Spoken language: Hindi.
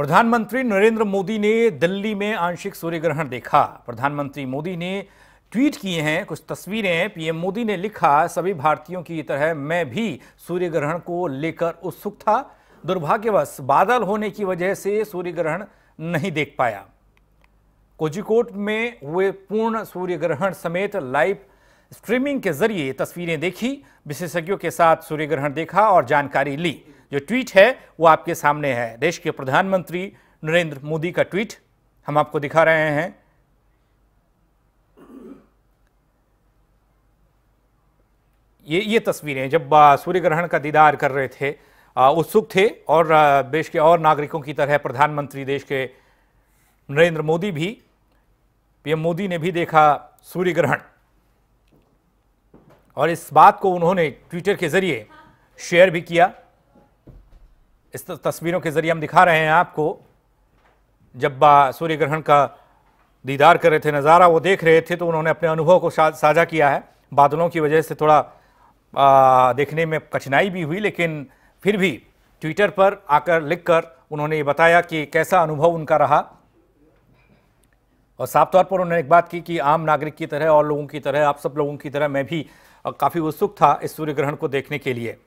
प्रधानमंत्री नरेंद्र मोदी ने दिल्ली में आंशिक सूर्य ग्रहण देखा प्रधानमंत्री मोदी ने ट्वीट किए हैं कुछ तस्वीरें पीएम मोदी ने लिखा सभी भारतीयों की तरह मैं भी सूर्य ग्रहण को लेकर उत्सुक था दुर्भाग्यवश बादल होने की वजह से सूर्य ग्रहण नहीं देख पाया कोजिकोट में हुए पूर्ण सूर्य ग्रहण समेत लाइव स्ट्रीमिंग के जरिए तस्वीरें देखी विशेषज्ञों के साथ सूर्य ग्रहण देखा और जानकारी ली जो ट्वीट है वो आपके सामने है देश के प्रधानमंत्री नरेंद्र मोदी का ट्वीट हम आपको दिखा रहे हैं ये ये तस्वीरें जब सूर्य ग्रहण का दीदार कर रहे थे उत्सुक थे और देश के और नागरिकों की तरह प्रधानमंत्री देश के नरेंद्र मोदी भी पीएम मोदी ने भी देखा सूर्य ग्रहण और इस बात को उन्होंने ट्विटर के जरिए शेयर भी किया इस तस्वीरों के ज़रिए हम दिखा रहे हैं आपको जब सूर्य ग्रहण का दीदार कर रहे थे नज़ारा वो देख रहे थे तो उन्होंने अपने अनुभव को साझा किया है बादलों की वजह से थोड़ा आ, देखने में कठिनाई भी हुई लेकिन फिर भी ट्विटर पर आकर लिखकर उन्होंने ये बताया कि कैसा अनुभव उनका रहा और साफ तौर पर उन्होंने एक बात की कि आम नागरिक की तरह और लोगों की तरह आप सब लोगों की तरह मैं भी काफ़ी उत्सुक था इस सूर्य ग्रहण को देखने के लिए